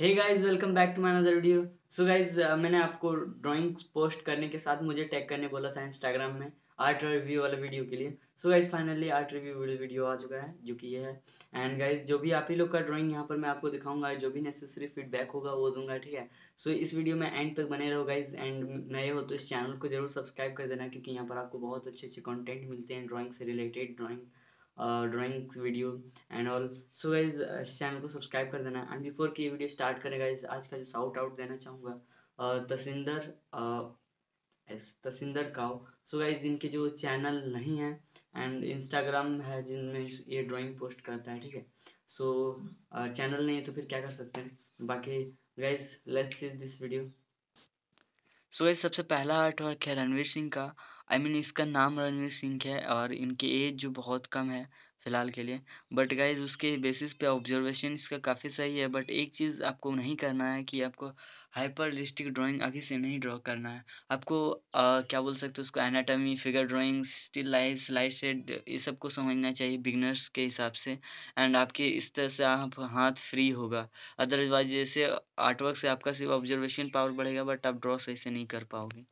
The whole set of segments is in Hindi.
hey guys welcome back to my another video so guys मैंने आपको ड्राइंग्स पोस्ट करने के साथ मुझे टैग करने बोला था इंस्टाग्राम में आर्ट रिव्यू वाला वीडियो के लिए so guys finally art review video आ चुका है जो कि ये है एंड गाइज जो भी आप ही लोग का ड्राइंग यहाँ पर मैं आपको दिखाऊंगा जो भी नेसेसरी फीडबैक होगा वो दूंगा ठीक है सो so, इस वीडियो में एंड तक बने रहो गाइज एंड नए हो तो इस चैनल को जरूर सब्सक्राइब कर देना क्योंकि यहाँ पर आपको बहुत अच्छे अच्छे कॉन्टेंट मिलते हैं ड्रॉइंग से related drawing drawing video and all so guys इस चैनल को सब्सक्राइब कर देना एंड बिफोर की वीडियो स्टार्ट करें गाइज आज का जो साउट आउट देना चाहूँगा uh, तसिंदर uh, तसिंदर काव सो गाइज इनके जो चैनल नहीं है एंड इंस्टाग्राम है जिनमें ये ड्राइंग पोस्ट करता है ठीक है सो चैनल uh, नहीं है तो फिर क्या कर सकते हैं बाकी guys let's this video so guys सबसे पहला आर्ट वर्क है रणवीर सिंह का आई I मीन mean, इसका नाम रणवीर सिंह है और इनकी एज जो बहुत कम है फिलहाल के लिए बट गाइज उसके बेसिस पे ऑब्जर्वेशन इसका काफ़ी सही है बट एक चीज़ आपको नहीं करना है कि आपको हाइपर रिस्टिक ड्राॅइंग आगे से नहीं ड्रॉ करना है आपको आ, क्या बोल सकते हो उसको anatomy figure drawing still life light shade ये सबको समझना चाहिए बिगनर्स के हिसाब से एंड आपके इस तरह से आप हाथ फ्री होगा अदरवाइज जैसे आर्टवर्क से आपका सिर्फ ऑब्जर्वेशन पावर बढ़ेगा बट आप ड्रॉ सही से नहीं कर पाओगे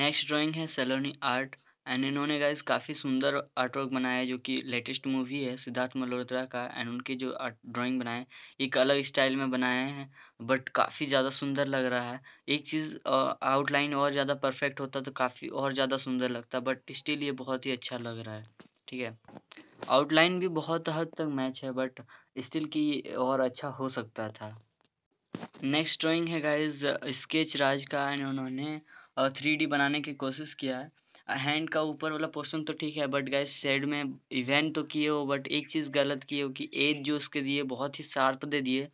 नेक्स्ट ड्राइंग है सैलोनी आर्ट एंड इन्होंने गाइस काफ़ी सुंदर आर्टवर्क बनाया है जो कि लेटेस्ट मूवी है सिद्धार्थ मल्होत्रा का एंड उनके जो आर्ट ड्राइंग बनाए एक अलग स्टाइल में बनाए हैं बट काफ़ी ज़्यादा सुंदर लग रहा है एक चीज़ आउटलाइन और ज़्यादा परफेक्ट होता तो काफ़ी और ज़्यादा सुंदर लगता बट स्टिल ये बहुत ही अच्छा लग रहा है ठीक है आउटलाइन भी बहुत हद तक मैच है बट स्टिल की और अच्छा हो सकता था नेक्स्ट ड्राइंग है गाइज स्केच राज का एंड उन्होंने थ्री डी बनाने की कोशिश किया है हैंड का ऊपर वाला पोर्शन तो ठीक है बट गाय सेड में इवेंट तो किए हो बट एक चीज़ गलत किए हो कि एज जो उसके दिए बहुत ही शार्प दे दिए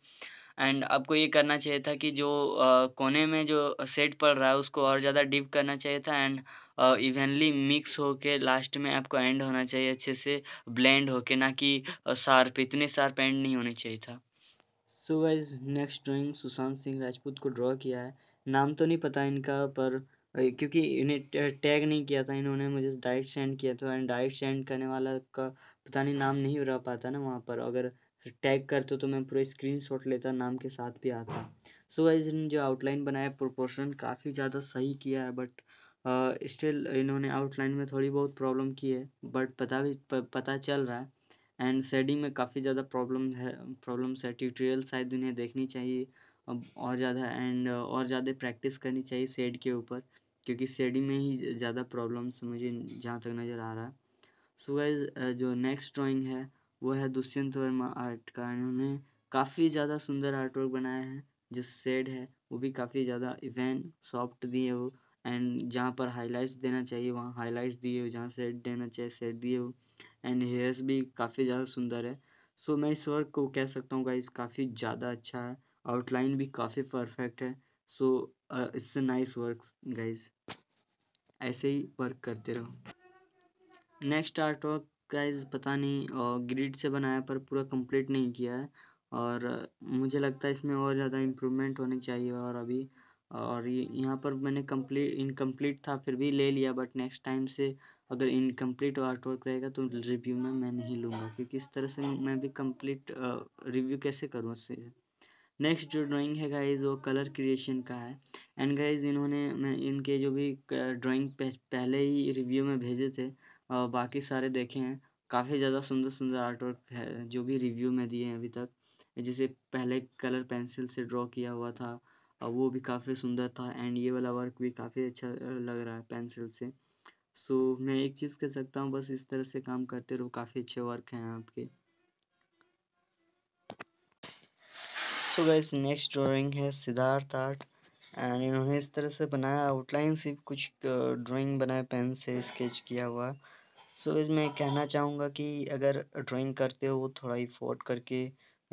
एंड आपको ये करना चाहिए था कि जो आ, कोने में जो सेट पड़ रहा है उसको और ज़्यादा डिप करना चाहिए था एंड इवेंटली मिक्स होके लास्ट में आपको एंड होना चाहिए अच्छे से ब्लेंड होके ना कि शार्प इतने शार्प एंड नहीं होने चाहिए था so wise next drawing Sushant Singh Rajput को ड्रॉ किया है नाम तो नहीं पता इनका पर क्योंकि इन्हें टैग नहीं किया था इन्होंने मुझे डायरेक्ट सेंड किया था एंड डायरेक्ट सेंड करने वाला का पता नहीं नाम नहीं रह पाता ना वहाँ पर अगर टैग करते तो मैं पूरा स्क्रीन शॉट लेता नाम के साथ भी आता सो वाइज इन जो आउटलाइन बनाया प्रोपोर्शन काफ़ी ज़्यादा सही किया है बट स्टिल uh, इन्होंने आउटलाइन में थोड़ी बहुत प्रॉब्लम की है बट पता भी प, पता चल रहा है एंड सेडिंग में काफ़ी ज़्यादा प्रॉब्लम है प्रॉब्लम्स है ट्यूटोरियल शायद इन्हें देखनी चाहिए अब और ज़्यादा एंड और ज़्यादा प्रैक्टिस करनी चाहिए सेड के ऊपर क्योंकि सेडिंग में ही ज़्यादा प्रॉब्लम्स मुझे जहाँ तक नज़र आ रहा है सो गाइज जो नेक्स्ट ड्राइंग है वो है दुष्यंत वर्मा आर्ट का इन्होंने काफ़ी ज़्यादा सुंदर आर्ट वर्क बनाया है जो सेड है वो भी काफ़ी ज़्यादा इवेन सॉफ्ट दिए वो एंड जहाँ पर हाईलाइट्स देना चाहिए वहाँ हाईलाइट्स दिए हो जहाँ सेट देना चाहिए सेट दिए हो एंड हेयर्स भी काफ़ी ज़्यादा सुंदर है सो so, मैं इस वर्क को कह सकता हूँ गाइस काफ़ी ज़्यादा अच्छा है आउटलाइन भी काफ़ी परफेक्ट है so it's a nice work guys ऐसे ही वर्क करते रहो नेक्स्ट आर्ट वर्क गाइज पता नहीं ग्रिड uh, से बनाया पर पूरा कंप्लीट नहीं किया है और uh, मुझे लगता है इसमें और ज़्यादा इम्प्रूवमेंट होनी चाहिए और अभी uh, और यहाँ पर मैंने कंप्लीट इनकम्प्लीट था फिर भी ले लिया बट नेक्स्ट टाइम से अगर इनकम्प्लीट आर्ट वर्क रहेगा तो रिव्यू में मैं नहीं लूँगा क्योंकि इस तरह से मैं भी कम्प्लीट रिव्यू कैसे करूँ उससे नेक्स्ट जो ड्राइंग है गाइज वो कलर क्रिएशन का है एंड गाइज इन्होंने इनके जो भी ड्राइंग पहले ही रिव्यू में भेजे थे और बाकी सारे देखे हैं काफ़ी ज़्यादा सुंदर सुंदर आर्ट वर्क है जो भी रिव्यू में दिए हैं अभी तक जिसे पहले कलर पेंसिल से ड्रॉ किया हुआ था और वो भी काफ़ी सुंदर था एंड ये वाला वर्क भी काफ़ी अच्छा लग रहा है पेंसिल से सो so, मैं एक चीज़ कह सकता हूँ बस इस तरह से काम करते रहो काफ़ी अच्छे वर्क हैं आपके सो गाइस नेक्स्ट ड्राइंग है सिद्धार्थ आर्ट एंड इन्होंने इस तरह से बनाया आउटलाइन से कुछ ड्राइंग बनाया पेन से स्केच किया हुआ सो गाइस मैं कहना चाहूँगा कि अगर ड्राइंग करते हो थोड़ा इफोर्ट करके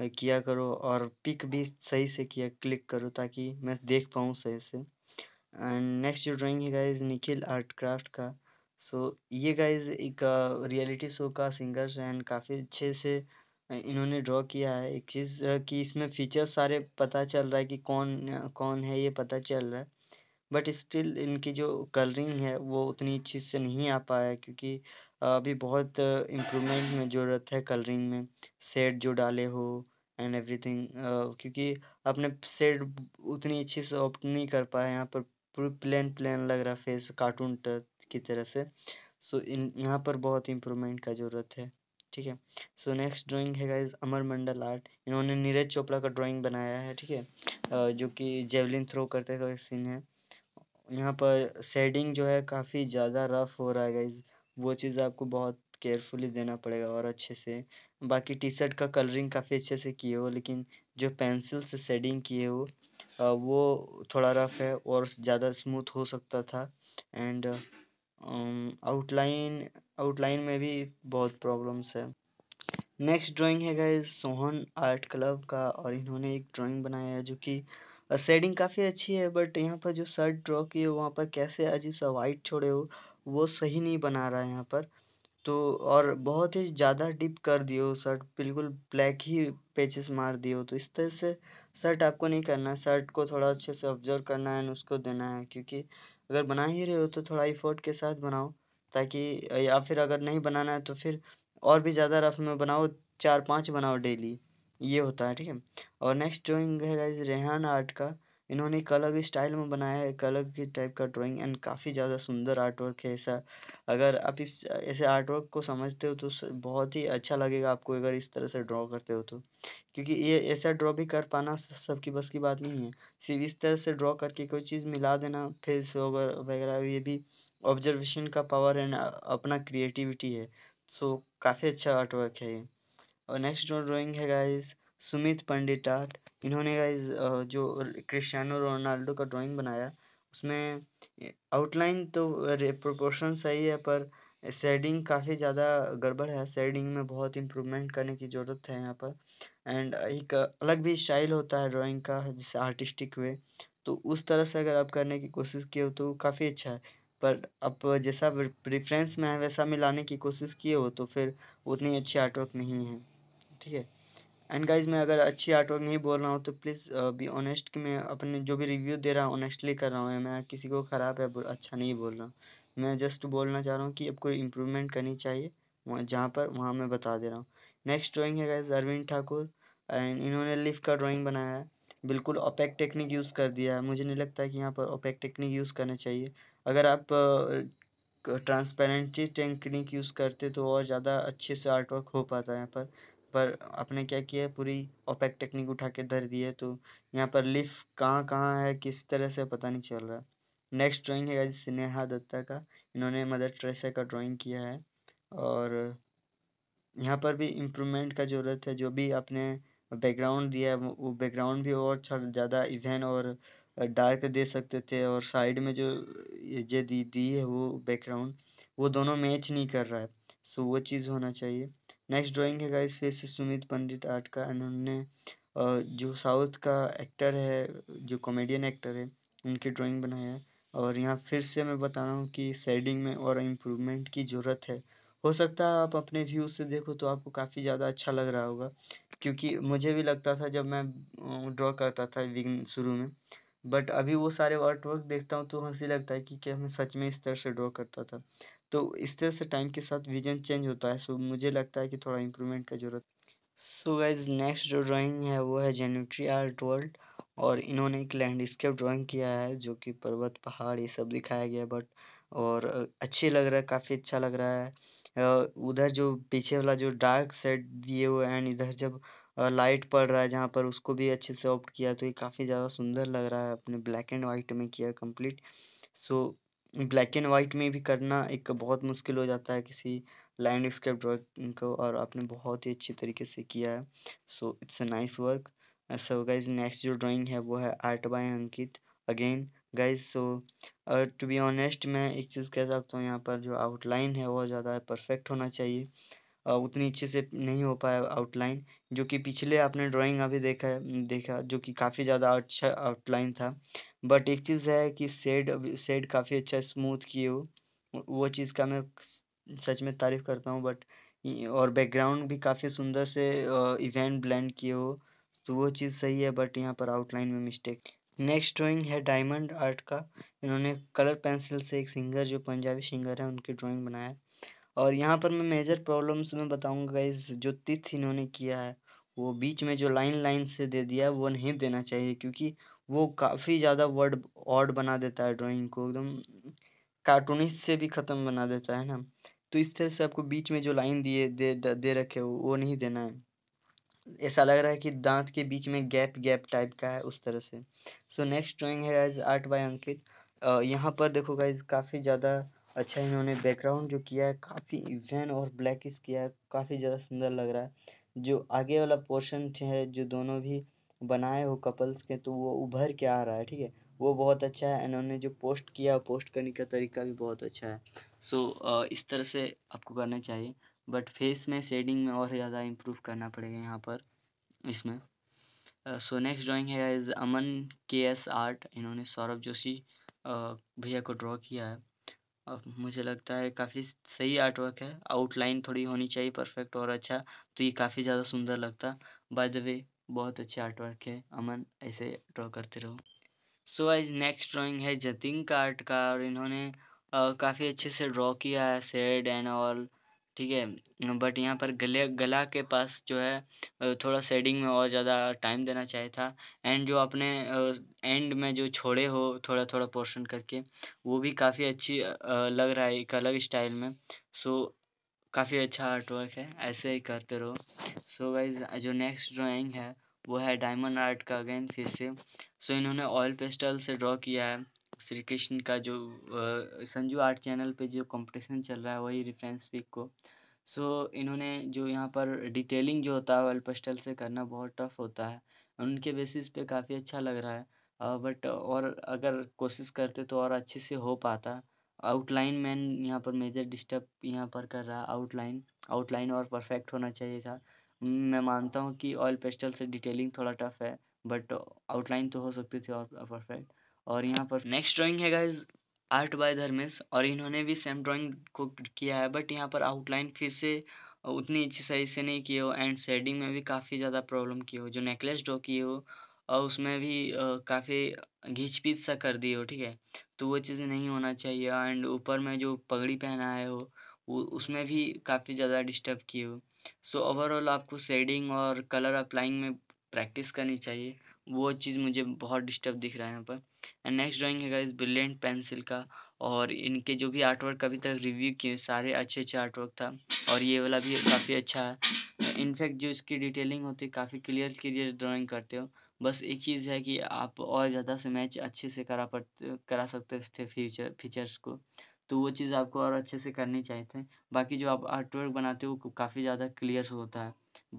किया करो और पिक भी सही से किया क्लिक करो ताकि मैं देख पाऊँ सही से एंड नेक्स्ट जो ड्राइंग है गाइज निखिल आर्ट क्राफ्ट का सो so, ये गाइज एक रियलिटी शो का सिंगर्स एंड काफ़ी अच्छे से इन्होंने ड्रॉ किया है एक चीज़ कि इसमें फीचर्स सारे पता चल रहा है कि कौन कौन है ये पता चल रहा है बट स्टिल इनकी जो कलरिंग है वो उतनी अच्छी से नहीं आ पाया क्योंकि अभी बहुत इम्प्रूवमेंट में ज़रूरत है कलरिंग में सेट जो डाले हो एंड एवरीथिंग क्योंकि अपने शेड उतनी अच्छी से ऑप्ट नहीं कर पाए यहाँ पर पूरी प्लेन प्लेन लग रहा फेस कार्टून की तरह से सो इन यहाँ पर बहुत इम्प्रूवमेंट का ज़रूरत है ठीक है सो नेक्स्ट ड्राइंग है गाइज अमर मंडल आर्ट इन्होंने नीरज चोपड़ा का ड्राइंग बनाया है ठीक है जो कि जेवलिन थ्रो करते हुए सीन है यहाँ पर शेडिंग जो है काफ़ी ज़्यादा रफ हो रहा है गाइज वो चीज़ आपको बहुत केयरफुली देना पड़ेगा और अच्छे से बाकी टी शर्ट का कलरिंग काफ़ी अच्छे से किए हो लेकिन जो पेंसिल से शेडिंग किए हो वो थोड़ा रफ है और ज़्यादा स्मूथ हो सकता था एंड आउटलाइन um, आउटलाइन में भी बहुत प्रॉब्लम्स है नेक्स्ट ड्राइंग है गए सोहन आर्ट क्लब का और इन्होंने एक ड्राइंग बनाया है जो कि शेडिंग काफ़ी अच्छी है बट यहाँ पर जो शर्ट ड्रॉ किए वहाँ पर कैसे अजीब सा वाइट छोड़े हो वो सही नहीं बना रहा है यहाँ पर तो और बहुत ही ज़्यादा डिप कर दिए हो शर्ट बिल्कुल ब्लैक ही पेचेस मार दिए हो तो इस तरह से शर्ट आपको नहीं करना है शर्ट को थोड़ा अच्छे से ऑब्जर्व करना है एंड उसको देना है क्योंकि अगर बना ही रहे हो तो थोड़ा इफोर्ट के साथ बनाओ ताकि या फिर अगर नहीं बनाना है तो फिर और भी ज़्यादा रफ में बनाओ चार पाँच बनाओ डेली ये होता है ठीक है और नेक्स्ट ड्राइंग है गाइज रेहान आर्ट का इन्होंने एक अलग स्टाइल में बनाया है एक अलग ही टाइप का ड्राइंग एंड काफ़ी ज़्यादा सुंदर आर्ट वर्क है ऐसा अगर आप इस ऐसे आर्ट वर्क को समझते हो तो बहुत ही अच्छा लगेगा आपको अगर इस तरह से ड्रॉ करते हो तो क्योंकि ये ऐसा ड्रॉ भी कर पाना सबकी बस की बात नहीं है सिर्फ इस तरह से ड्रॉ करके कोई चीज़ मिला देना फेस वगैरह वगैरह ये भी ऑब्जर्वेशन का पावर एंड uh, अपना क्रिएटिविटी है सो so, काफ़ी अच्छा आर्टवर्क है ये और नेक्स्ट जो ड्राइंग है गाइस सुमित पंडित आर्ट इन्होंने गाइस uh, जो क्रिस्टियानो रोनाल्डो का ड्राइंग बनाया उसमें आउटलाइन तो प्रोपोर्शन uh, सही है पर शेडिंग काफ़ी ज़्यादा गड़बड़ है शेडिंग में बहुत इम्प्रूवमेंट करने की ज़रूरत है यहाँ पर एंड एक अलग भी स्टाइल होता है ड्राइंग का जैसे आर्टिस्टिक वे तो उस तरह से अगर आप करने की कोशिश किए तो काफ़ी अच्छा है पर अब जैसा प्रेफरेंस में है वैसा मिलाने की कोशिश किए हो तो फिर उतनी अच्छी आर्टवर्क नहीं है ठीक है एंड गाइज मैं अगर अच्छी आर्टवर्क नहीं बोल रहा हूँ तो प्लीज़ बी ऑनेस्ट कि मैं अपने जो भी रिव्यू दे रहा हूँ ऑनेस्टली कर रहा हूँ मैं किसी को ख़राब है अच्छा नहीं बोल रहा हूँ मैं जस्ट बोलना चाह रहा हूँ कि आपको इम्प्रूवमेंट करनी चाहिए वहाँ जहाँ पर वहाँ मैं बता दे रहा हूँ नेक्स्ट ड्राइंग है गाइज अरविंद ठाकुर एंड इन्होंने लिफ का ड्राइंग बनाया है बिल्कुल ओपेक टेक्निक यूज़ कर दिया है मुझे नहीं लगता कि यहाँ पर ओपेक टेक्निक यूज़ करना चाहिए अगर आप ट्रांसपेरेंटी टेंकनिक टेक्निक यूज़ करते तो और ज़्यादा अच्छे से आर्ट वर्क हो पाता यहाँ पर पर आपने क्या किया पूरी ओपेक टेक्निक उठा के धर दी है तो यहाँ पर लिफ कहाँ कहाँ है किस तरह से पता नहीं चल रहा नेक्स्ट ड्राइंग है स्नेहा दत्ता का इन्होंने मदर ट्रेसर का ड्राइंग किया है और यहाँ पर भी इम्प्रूवमेंट का ज़रूरत है जो भी आपने बैकग्राउंड दिया है वो बैकग्राउंड भी और ज़्यादा इवेंट और डार्क दे सकते थे और साइड में जो ये दी दी है वो बैकग्राउंड वो दोनों मैच नहीं कर रहा है सो वो चीज़ होना चाहिए नेक्स्ट ड्राइंग है गाइस फिर से सुमित पंडित आर्ट का इन्होंने जो साउथ का एक्टर है जो कॉमेडियन एक्टर है उनकी ड्राइंग बनाया है और यहाँ फिर से मैं बता रहा हूँ कि सेडिंग में और इम्प्रूवमेंट की ज़रूरत है हो सकता है आप अपने व्यू से देखो तो आपको काफ़ी ज़्यादा अच्छा लग रहा होगा क्योंकि मुझे भी लगता था जब मैं ड्रॉ करता था शुरू में बट अभी वो सारे आर्ट वर्क देखता हूँ तो हंसी लगता है कि क्या मैं सच में इस तरह से ड्रॉ करता था तो इस तरह से टाइम के साथ विजन चेंज होता है सो so, मुझे लगता है कि थोड़ा इम्प्रूवमेंट का ज़रूरत सो गाइज नेक्स्ट जो ड्राइंग है वो है जेनेट्री आर्ट वर्ल्ड और इन्होंने एक लैंडस्केप ड्राइंग किया है जो कि पर्वत पहाड़ ये सब दिखाया गया बट और अच्छे लग रहा है काफ़ी अच्छा लग रहा है उधर जो पीछे वाला जो डार्क सेट दिए हुए एंड इधर जब और लाइट पड़ रहा है जहाँ पर उसको भी अच्छे से ऑप्ट किया तो ये काफ़ी ज़्यादा सुंदर लग रहा है अपने ब्लैक एंड वाइट में किया complete so black and white में भी करना एक बहुत मुश्किल हो जाता है किसी लैंडस्केप ड्रॉइंग को और आपने बहुत ही अच्छे तरीके से किया है so it's a nice work so guys next जो ड्राइंग है वो है art by Ankit again guys so to be honest मैं एक चीज़ कह सकता हूँ यहाँ पर जो आउटलाइन है वो ज़्यादा परफेक्ट होना चाहिए उतनी अच्छे से नहीं हो पाया आउटलाइन जो कि पिछले आपने ड्राइंग अभी देखा देखा जो कि काफ़ी ज़्यादा अच्छा आउटलाइन था बट एक चीज़ है कि सेड सेड काफ़ी अच्छा स्मूथ किए हो वो चीज़ का मैं सच में तारीफ़ करता हूँ बट और बैकग्राउंड भी काफ़ी सुंदर से इवेंट ब्लेंड किए हो तो वो चीज़ सही है बट यहाँ पर आउटलाइन में मिस्टेक नेक्स्ट ड्राइंग है डायमंड आर्ट का इन्होंने कलर पेंसिल से एक सिंगर जो पंजाबी सिंगर है उनकी ड्राइंग बनाया और यहाँ पर मैं मेजर प्रॉब्लम्स में बताऊँगा गाइज जो तिथ इन्होंने किया है वो बीच में जो लाइन लाइन से दे दिया है वो नहीं देना चाहिए क्योंकि वो काफ़ी ज़्यादा वर्ड ऑड बना देता है ड्राइंग को एकदम कार्टूनिस्ट से भी ख़त्म बना देता है ना तो इस तरह से आपको बीच में जो लाइन दिए दे दे रखे हो वो नहीं देना है ऐसा लग रहा है कि दांत के बीच में गैप गैप टाइप का है उस तरह से सो नेक्स्ट ड्राइंग है गाइज आर्ट बाय अंकित यहाँ पर देखो गाइज काफ़ी ज़्यादा अच्छा इन्होंने बैकग्राउंड जो किया है काफी वैन और ब्लैक किया है काफी ज्यादा सुंदर लग रहा है जो आगे वाला पोर्शन है जो दोनों भी बनाए हो कपल्स के तो वो उभर के आ रहा है ठीक है वो बहुत अच्छा है इन्होंने जो पोस्ट किया पोस्ट करने का तरीका भी बहुत अच्छा है सो so, इस तरह से आपको करना चाहिए बट फेस में शेडिंग में और ज़्यादा इम्प्रूव करना पड़ेगा यहाँ पर इसमें सो नेक्स्ट ड्राइंग है is Aman K S art इन्होंने सौरभ जोशी uh, भैया को ड्रॉ किया है और मुझे लगता है काफी सही आर्टवर्क है आउटलाइन थोड़ी होनी चाहिए परफेक्ट और अच्छा तो ये काफी ज़्यादा सुंदर लगता बाय द वे बहुत अच्छे आर्टवर्क है अमन ऐसे ड्रॉ करते रहो सो आज नेक्स्ट ड्राइंग है जतिन का आर्ट का और इन्होंने काफ़ी अच्छे से ड्रॉ किया है सेड एंड ऑल ठीक है बट यहाँ पर गले गला के पास जो है थोड़ा सेडिंग में और ज़्यादा टाइम देना चाहिए था एंड जो अपने एंड में जो छोड़े हो थोड़ा थोड़ा पोर्शन करके वो भी काफ़ी अच्छी लग रहा है एक अलग स्टाइल में सो काफ़ी अच्छा आर्ट वर्क है ऐसे ही करते रहो सो गाइज जो नेक्स्ट ड्राइंग है वो है डायमंड आर्ट का अगेन फिर से सो इन्होंने ऑयल पेस्टल से ड्रॉ किया है श्री कृष्ण का जो संजू आर्ट चैनल पे जो कंपटीशन चल रहा है वही रिफरेंस पिक को सो so, इन्होंने जो यहाँ पर डिटेलिंग जो होता है ऑयल पेस्टल से करना बहुत टफ होता है उनके बेसिस पे काफ़ी अच्छा लग रहा है बट और अगर कोशिश करते तो और अच्छे से हो पाता आउटलाइन मैन यहाँ पर मेजर डिस्टर्ब यहाँ पर कर रहा है आउटलाइन आउटलाइन और परफेक्ट होना चाहिए था मैं मानता हूँ कि ऑयल पेस्टल से डिटेलिंग थोड़ा टफ है बट आउटलाइन तो हो सकती थी और परफेक्ट और यहाँ पर नेक्स्ट ड्राइंग है गाइज आर्ट बाय धर्मेश और इन्होंने भी सेम ड्राइंग को किया है बट यहाँ पर आउटलाइन फिर से उतनी अच्छी सही से नहीं किए हो एंड शेडिंग में भी काफ़ी ज़्यादा प्रॉब्लम की हो जो नेकलेस ड्रॉ किए हो और उसमें भी काफ़ी घीच पीच सा कर दिए हो ठीक है तो वो चीज़ नहीं होना चाहिए एंड ऊपर में जो पगड़ी पहनाए हो उसमें भी काफ़ी ज़्यादा डिस्टर्ब किए हो सो ओवरऑल आपको शेडिंग और कलर अप्लाइंग में प्रैक्टिस करनी चाहिए वो चीज़ मुझे बहुत डिस्टर्ब दिख रहा है यहाँ पर एंड नेक्स्ट ड्राइंग है इस ब्रिलियंट पेंसिल का और इनके जो भी आर्टवर्क अभी तक रिव्यू किए सारे अच्छे अच्छे आर्टवर्क था और ये वाला भी काफ़ी अच्छा है इनफैक्ट जो इसकी डिटेलिंग होती है काफ़ी क्लियर क्लियर ड्राइंग करते हो बस एक चीज़ है कि आप और ज़्यादा से मैच अच्छे से करा पड़ करा सकते थे फीचर फीचर्स को तो वो चीज़ आपको और अच्छे से करनी चाहिए बाकी जो आप आर्टवर्क बनाते हो काफ़ी ज़्यादा क्लियर होता है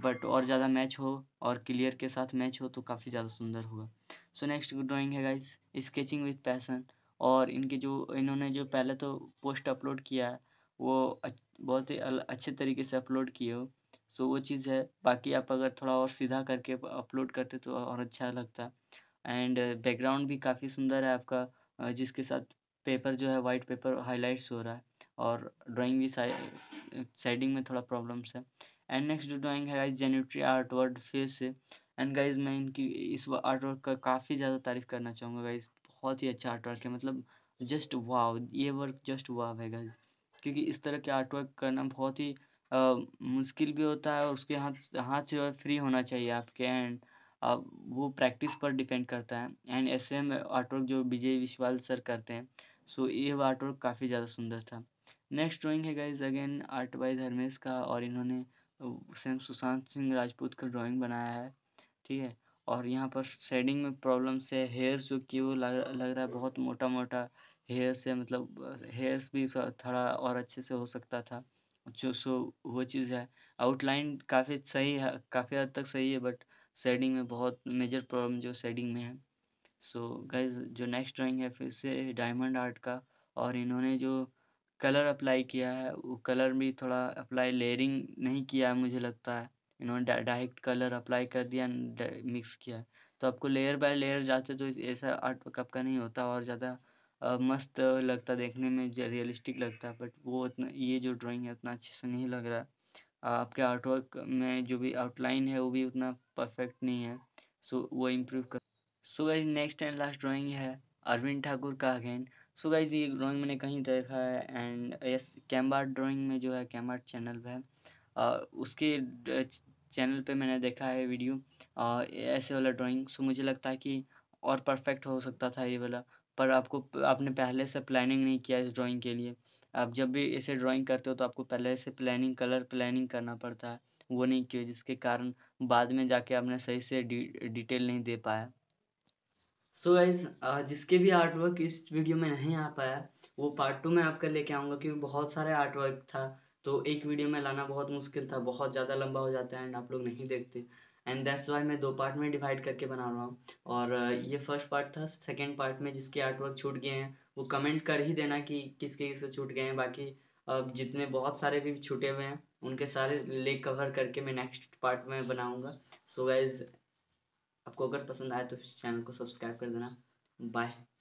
बट और ज़्यादा मैच हो और क्लियर के साथ मैच हो तो काफ़ी ज़्यादा सुंदर होगा सो नेक्स्ट ड्राइंग है गाइस स्केचिंग विथ पैसन और इनके जो इन्होंने जो पहले तो पोस्ट अपलोड किया है वो बहुत ही अच्छे तरीके से अपलोड किए हो सो वो चीज़ है बाकी आप अगर थोड़ा और सीधा करके अपलोड करते तो और अच्छा लगता एंड बैकग्राउंड भी काफ़ी सुंदर है आपका जिसके साथ पेपर जो है वाइट पेपर हाइलाइट्स हो रहा है और ड्राइंग भी साइडिंग में थोड़ा प्रॉब्लम्स है एंड नेक्स्ट जो ड्राइंग है गाइस जेनेट्री आर्ट वर्ड फेस से एंड गाइज मैं इनकी इस आर्ट वर्क का काफ़ी ज़्यादा तारीफ करना चाहूँगा गाइज बहुत ही अच्छा आर्ट वर्क है मतलब जस्ट वाव ये वर्क जस्ट वाव है गाइज क्योंकि इस तरह के आर्ट वर्क करना बहुत ही आ, मुश्किल भी होता है और उसके हाथ हाथ फ्री होना चाहिए आपके एंड आप वो प्रैक्टिस पर डिपेंड करता है एंड ऐसे में आर्ट वर्क जो विजय विश्वाल सर करते हैं सो ये आर्ट वर्क काफ़ी ज़्यादा सुंदर था नेक्स्ट ड्राइंग है guys again art by Dharmesh का और इन्होंने सेम सुशांत सिंह राजपूत का ड्राइंग बनाया है ठीक है और यहाँ पर शेडिंग में प्रॉब्लम्स है हेयर्स जो कि वो लग लग रहा है बहुत मोटा मोटा हेयर्स है मतलब हेयर्स भी थोड़ा और अच्छे से हो सकता था जो सो वो चीज़ है आउटलाइन काफ़ी सही है काफ़ी हद तक सही है बट शेडिंग में बहुत मेजर प्रॉब्लम जो शेडिंग में है सो so, गाइज जो नेक्स्ट ड्राइंग है फिर से डायमंड आर्ट का और इन्होंने जो कलर अप्लाई किया है वो कलर भी थोड़ा अप्लाई लेयरिंग नहीं किया है मुझे लगता है इन्होंने डायरेक्ट कलर अप्लाई कर दिया मिक्स किया तो आपको लेयर बाय लेयर जाते तो ऐसा आर्ट आपका नहीं होता और ज़्यादा मस्त लगता देखने में रियलिस्टिक लगता है बट वो उतना ये जो ड्राइंग है उतना अच्छे से नहीं लग रहा है आपके आर्टवर्क में जो भी आउटलाइन है वो भी उतना परफेक्ट नहीं है सो वो इम्प्रूव कर so guys next and last drawing है अरविंद ठाकुर का अगेन सो गाइज ये ड्राइंग मैंने कहीं देखा है एंड यस कैम्बार ड्राइंग में जो है कैम्बार चैनल है और उसके चैनल पे मैंने देखा है वीडियो और ऐसे वाला ड्राइंग सो मुझे लगता है कि और परफेक्ट हो सकता था ये वाला पर आपको आपने पहले से प्लानिंग नहीं किया इस ड्राइंग के लिए आप जब भी ऐसे ड्राइंग करते हो तो आपको पहले से प्लानिंग कलर प्लानिंग करना पड़ता है वो नहीं किया जिसके कारण बाद में जाके आपने सही से डिटेल नहीं दे पाया सो गाइज जिसके भी आर्ट वर्क इस वीडियो में नहीं आ पाया वो पार्ट टू में आपका लेके आऊँगा क्योंकि बहुत सारे आर्ट वर्क था तो एक वीडियो में लाना बहुत मुश्किल था बहुत ज़्यादा लंबा हो जाता है एंड आप लोग नहीं देखते एंड दैट्स वाई मैं दो पार्ट में डिवाइड करके बना रहा हूँ और ये फर्स्ट पार्ट था सेकेंड पार्ट में जिसके आर्ट वर्क छूट गए हैं वो कमेंट कर ही देना कि किसके किसके छूट गए हैं बाकी अब जितने बहुत सारे भी छूटे हुए हैं उनके सारे ले कवर करके मैं नेक्स्ट पार्ट में बनाऊंगा सो वाइज गाइज आपको अगर पसंद आए तो इस चैनल को सब्सक्राइब कर देना बाय